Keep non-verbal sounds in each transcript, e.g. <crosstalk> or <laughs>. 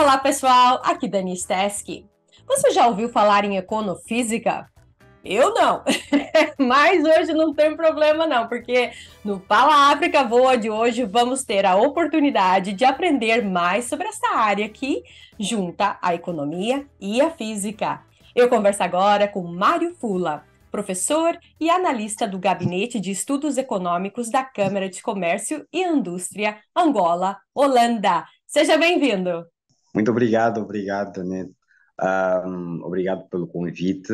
Olá, pessoal. Aqui Dani Steski. Você já ouviu falar em econofísica? Eu não. <laughs> Mas hoje não tem problema não, porque no Pala África Voa de hoje vamos ter a oportunidade de aprender mais sobre essa área que junta a economia e a física. Eu converso agora com Mário Fula, professor e analista do Gabinete de Estudos Econômicos da Câmara de Comércio e Indústria Angola, Holanda. Seja bem-vindo. Muito obrigado, obrigado, Danete. Um, obrigado pelo convite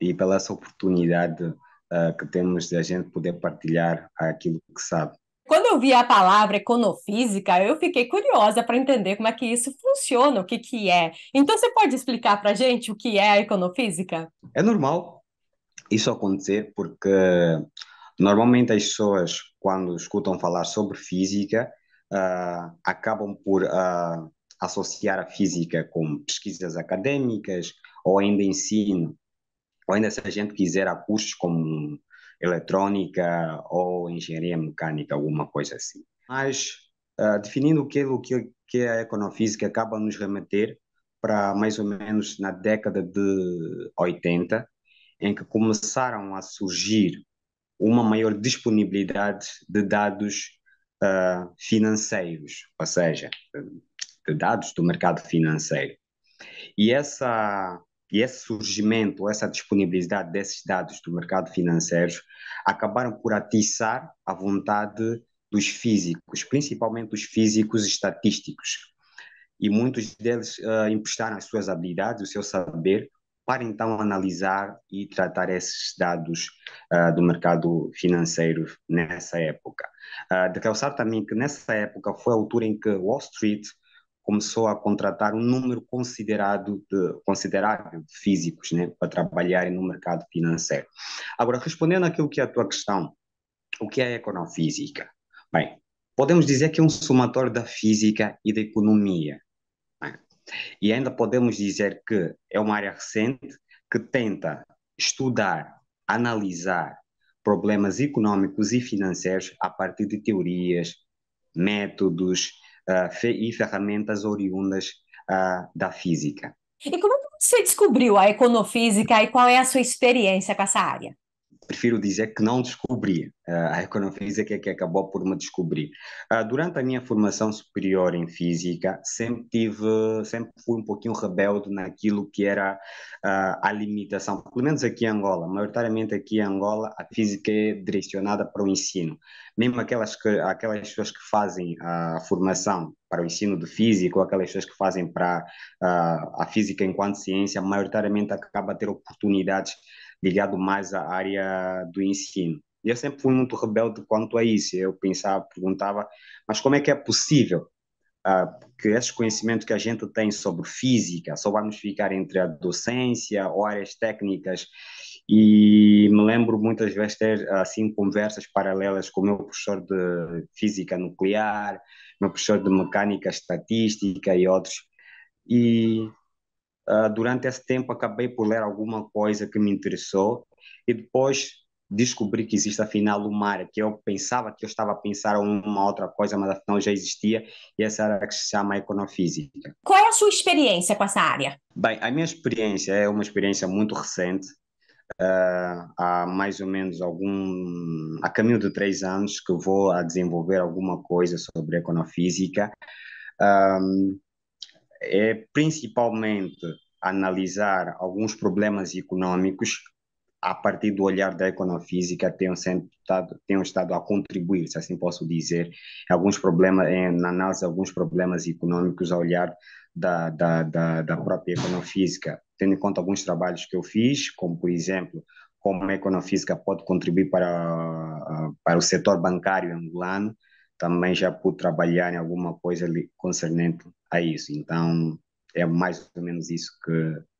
e pela essa oportunidade uh, que temos de a gente poder partilhar aquilo que sabe. Quando eu vi a palavra econofísica, eu fiquei curiosa para entender como é que isso funciona, o que, que é. Então, você pode explicar para a gente o que é a econofísica? É normal isso acontecer, porque normalmente as pessoas, quando escutam falar sobre física, uh, acabam por uh, associar a física com pesquisas acadêmicas ou ainda ensino, ou ainda se a gente quiser a cursos como eletrônica ou engenharia mecânica, alguma coisa assim. Mas uh, definindo aquilo que, que é a econofísica acaba nos remeter para mais ou menos na década de 80, em que começaram a surgir uma maior disponibilidade de dados uh, financeiros, ou seja, de dados do mercado financeiro. E, essa, e esse surgimento, essa disponibilidade desses dados do mercado financeiro acabaram por atiçar a vontade dos físicos, principalmente os físicos estatísticos. E muitos deles uh, emprestaram as suas habilidades, o seu saber, para então analisar e tratar esses dados uh, do mercado financeiro nessa época. Uh, de calçar também que nessa época foi a altura em que Wall Street começou a contratar um número considerado de, considerável de físicos né, para trabalharem no mercado financeiro. Agora, respondendo àquilo que é a tua questão, o que é a econofísica? Bem, podemos dizer que é um somatório da física e da economia. Né? e ainda podemos dizer que é uma área recente que tenta estudar, analisar problemas econômicos e financeiros a partir de teorias, métodos e ferramentas oriundas da física. E como você descobriu a econofísica e qual é a sua experiência com essa área? prefiro dizer que não descobri. Ah, a economia física é que acabou por me descobrir. Ah, durante a minha formação superior em física, sempre tive, sempre fui um pouquinho rebelde naquilo que era ah, a limitação. Pelo menos aqui em Angola, maioritariamente aqui em Angola, a física é direcionada para o ensino. Mesmo aquelas, que, aquelas pessoas que fazem a formação para o ensino de física ou aquelas pessoas que fazem para a física enquanto ciência, maioritariamente acaba a ter oportunidades ligado mais à área do ensino. E eu sempre fui muito rebelde quanto a isso. Eu pensava, perguntava, mas como é que é possível ah, que esses conhecimentos que a gente tem sobre física só vamos ficar entre a docência ou áreas técnicas? E me lembro muitas vezes ter assim conversas paralelas com o meu professor de física nuclear, meu professor de mecânica estatística e outros. E Uh, durante esse tempo acabei por ler alguma coisa que me interessou e depois descobri que existe afinal uma área que eu pensava que eu estava a pensar uma outra coisa, mas afinal já existia e essa era que se chama econofísica. Qual é a sua experiência com essa área? Bem, a minha experiência é uma experiência muito recente. Uh, há mais ou menos algum a caminho de três anos que vou a desenvolver alguma coisa sobre econofísica um, ah, é principalmente analisar alguns problemas econômicos a partir do olhar da econofísica, tenho sempre estado, tenho estado a contribuir, se assim posso dizer, alguns problemas, na análise de alguns problemas econômicos a olhar da, da, da, da própria econofísica, tendo em conta alguns trabalhos que eu fiz, como por exemplo, como a econofísica pode contribuir para, para o setor bancário angolano, também já pude trabalhar em alguma coisa concernente a isso. Então, é mais ou menos isso que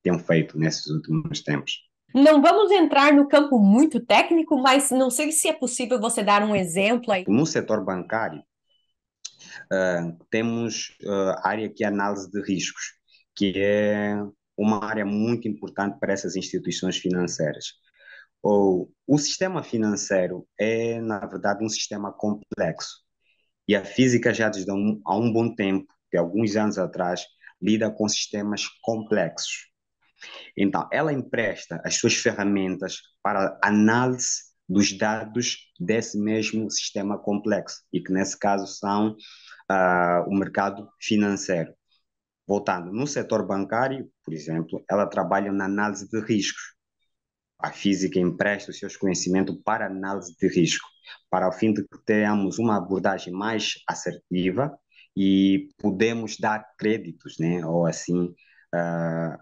tenho feito nesses últimos tempos. Não vamos entrar no campo muito técnico, mas não sei se é possível você dar um exemplo aí. No setor bancário, uh, temos a uh, área que é análise de riscos, que é uma área muito importante para essas instituições financeiras. Ou, o sistema financeiro é, na verdade, um sistema complexo e a física já desde um, há um bom tempo, de alguns anos atrás, lida com sistemas complexos. Então, ela empresta as suas ferramentas para análise dos dados desse mesmo sistema complexo, e que nesse caso são uh, o mercado financeiro. Voltando, no setor bancário, por exemplo, ela trabalha na análise de riscos. A física empresta os seus conhecimentos para análise de risco para o fim de que tenhamos uma abordagem mais assertiva e podemos dar créditos, né, ou assim, uh,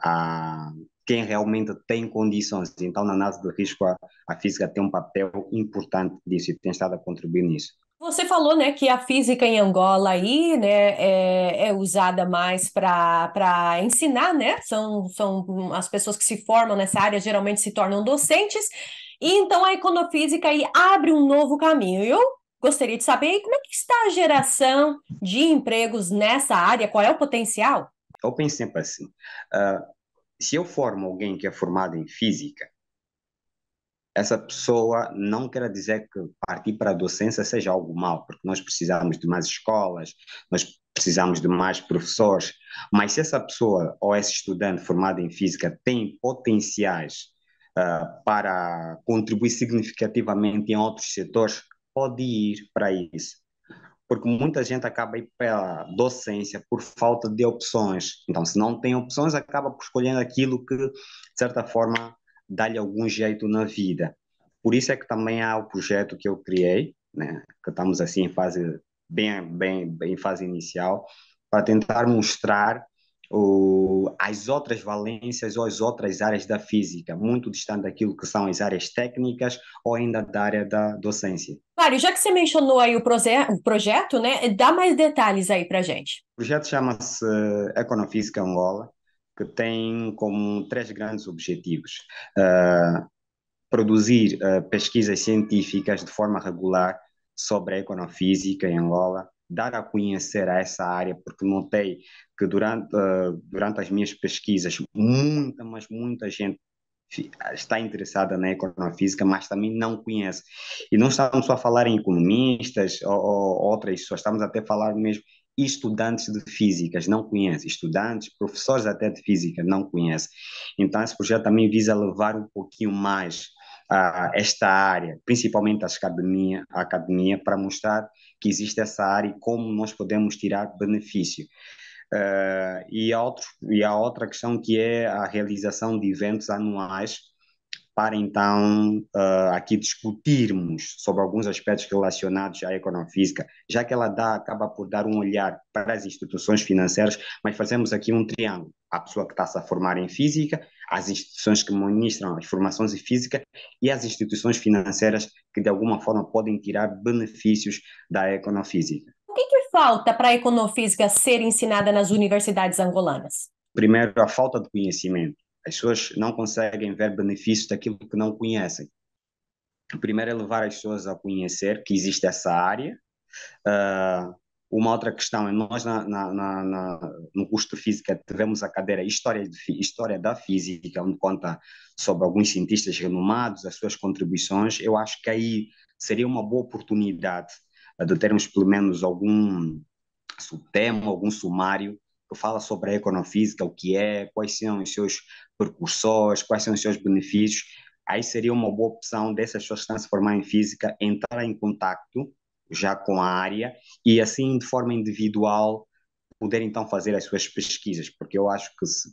a quem realmente tem condições. Então, na análise do risco, a, a física tem um papel importante disso e tem estado a contribuir nisso. Você falou, né, que a física em Angola aí, né, é, é usada mais para ensinar, né? São, são as pessoas que se formam nessa área geralmente se tornam docentes. E então a econofísica aí abre um novo caminho. Eu gostaria de saber como é que está a geração de empregos nessa área, qual é o potencial? Eu penso sempre assim, uh, se eu formo alguém que é formado em física, essa pessoa não quer dizer que partir para a docência seja algo mau, porque nós precisamos de mais escolas, nós precisamos de mais professores, mas se essa pessoa ou esse estudante formado em física tem potenciais uh, para contribuir significativamente em outros setores, pode ir para isso. Porque muita gente acaba ir pela docência por falta de opções. Então, se não tem opções, acaba por escolhendo aquilo que, de certa forma, dar-lhe algum jeito na vida. Por isso é que também há o projeto que eu criei, né, que estamos assim em fase bem, bem, bem fase inicial, para tentar mostrar o, as outras valências ou as outras áreas da física, muito distante daquilo que são as áreas técnicas ou ainda da área da docência. Mário, já que você mencionou aí o, proje o projeto, né, dá mais detalhes aí para gente. O projeto chama-se Econofísica Angola que tem como três grandes objetivos: uh, produzir uh, pesquisas científicas de forma regular sobre a econofísica em Angola, dar a conhecer a essa área, porque notei que durante, uh, durante as minhas pesquisas, muita, mas muita gente está interessada na econofísica, mas também não conhece. E não estamos só a falar em economistas ou, ou outras pessoas, estamos até a falar mesmo e estudantes de físicas não conhecem, estudantes, professores até de física não conhecem. Então, esse projeto também visa levar um pouquinho mais a ah, esta área, principalmente as academia, a academia, para mostrar que existe essa área e como nós podemos tirar benefício. Uh, e, outro, e há outra questão que é a realização de eventos anuais para então uh, aqui discutirmos sobre alguns aspectos relacionados à economia física, já que ela dá, acaba por dar um olhar para as instituições financeiras, mas fazemos aqui um triângulo. A pessoa que está-se a formar em física, as instituições que ministram as formações em física e as instituições financeiras que de alguma forma podem tirar benefícios da econofísica. O que, é que falta para a econofísica ser ensinada nas universidades angolanas? Primeiro, a falta de conhecimento as pessoas não conseguem ver benefícios daquilo que não conhecem. O primeiro é levar as pessoas a conhecer que existe essa área. Uh, uma outra questão é nós na, na, na, no curso de física tivemos a cadeira história, de, história da física onde conta sobre alguns cientistas renomados as suas contribuições eu acho que aí seria uma boa oportunidade ah, de termos pelo menos algum subtema algum sumário que fala sobre a econofísica o que é quais são os seus precursores, quais são os seus benefícios, aí seria uma boa opção dessas pessoas que estão se formando em física entrar em contato já com a área e assim de forma individual poder então fazer as suas pesquisas, porque eu acho que se,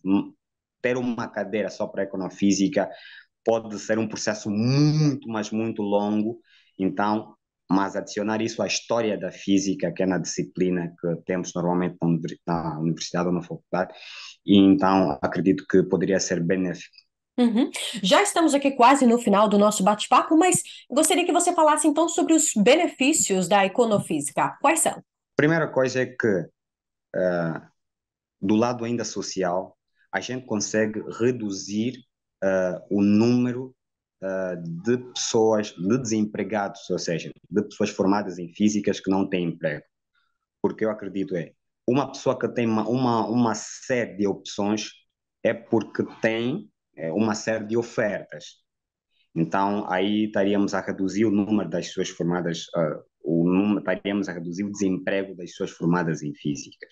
ter uma cadeira só para a econofísica pode ser um processo muito, mas muito longo, então mas adicionar isso à história da física, que é na disciplina que temos normalmente na universidade ou na faculdade, e então acredito que poderia ser benéfico. Uhum. Já estamos aqui quase no final do nosso bate-papo, mas gostaria que você falasse então sobre os benefícios da econofísica. Quais são? Primeira coisa é que, uh, do lado ainda social, a gente consegue reduzir uh, o número uh, de pessoas, de desempregados, ou seja, de pessoas formadas em físicas que não têm emprego. Porque eu acredito é, uma pessoa que tem uma, uma, uma série de opções é porque tem é, uma série de ofertas. Então, aí estaríamos a reduzir o número das pessoas formadas, uh, o número, estaríamos a reduzir o desemprego das pessoas formadas em físicas.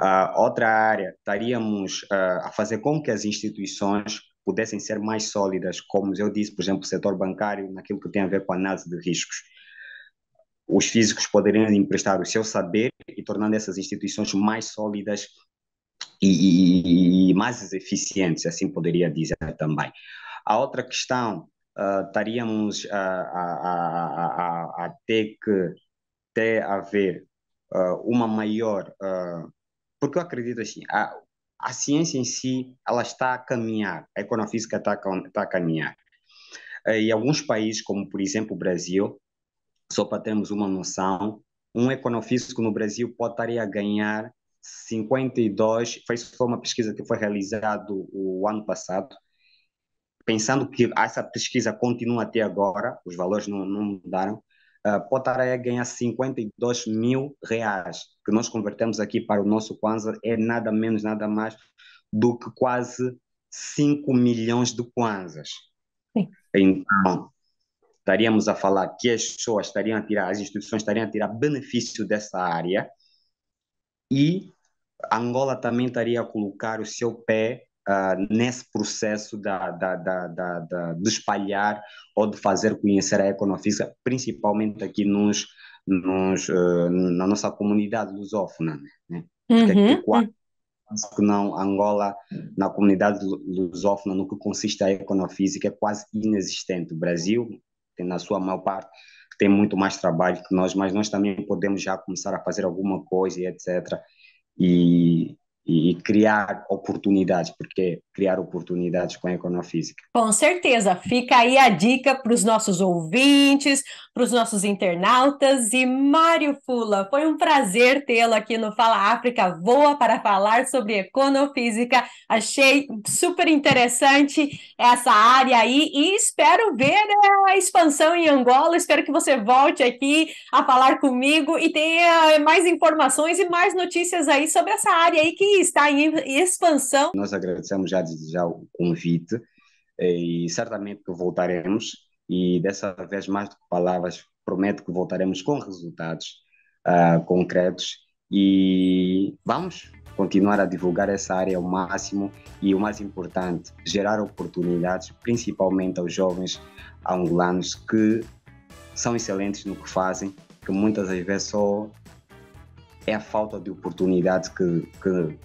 Uh, outra área, estaríamos uh, a fazer com que as instituições pudessem ser mais sólidas, como eu disse, por exemplo, o setor bancário, naquilo que tem a ver com a análise de riscos. Os físicos poderiam emprestar o seu saber e tornando essas instituições mais sólidas e, e, e mais eficientes, assim poderia dizer também. A outra questão, uh, estaríamos a, a, a, a, ter que ter a ver uh, ah, uma maior. Uh, porque eu acredito assim, a ciência em si ela está a caminhar, a econofísica está a, está a caminhar. Eh, e alguns países, como por exemplo o Brasil, só para termos uma noção, um econofísico no Brasil pode estar a ganhar 52, foi, uma pesquisa que foi realizada o ano passado, pensando que essa pesquisa continua até agora, os valores não, não mudaram, a ah, Potaré ganha 52 mil reais, que nós convertemos aqui para o nosso Kwanza, é nada menos, nada mais do que quase 5 milhões de Kwanzas. Então, estaríamos a falar que as pessoas estariam a tirar, as instituições estariam a tirar benefício dessa área e Angola também estaria a colocar o seu pé uh, nesse processo da, da, da, da, de espalhar ou de fazer conhecer a econofísica, principalmente aqui nos, nos uh, na nossa comunidade lusófona. Né? Porque uhum. aqui, quase uhum. que não, Angola, na comunidade lusófona, no que consiste a econofísica, é quase inexistente. O Brasil, tem, na sua maior parte, tem muito mais trabalho que nós, mas nós também podemos já começar a fazer alguma coisa e etc. E e, criar oportunidades, porque criar oportunidades com a Econofísica. Com certeza, fica aí a dica para os nossos ouvintes, para os nossos internautas e Mário Fula, foi um prazer tê-lo aqui no Fala África Voa para falar sobre Econofísica, achei super interessante essa área aí e espero ver né, a expansão em Angola, espero que você volte aqui a falar comigo e tenha mais informações e mais notícias aí sobre essa área aí que está em expansão. Nós agradecemos já oportunidades, já o convite, eh, e certamente que voltaremos, e dessa vez, mais do que palavras, prometo que voltaremos com resultados uh, concretos e vamos continuar a divulgar essa área ao máximo e o mais importante, gerar oportunidades, principalmente aos jovens angolanos que são excelentes no que fazem, que muitas das vezes só é a falta de oportunidade que, que,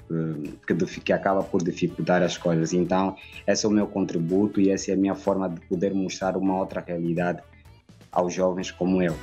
que, que, acaba por dificultar as coisas. Então, esse é o meu contributo e essa é a minha forma de poder mostrar uma outra realidade aos jovens como eu.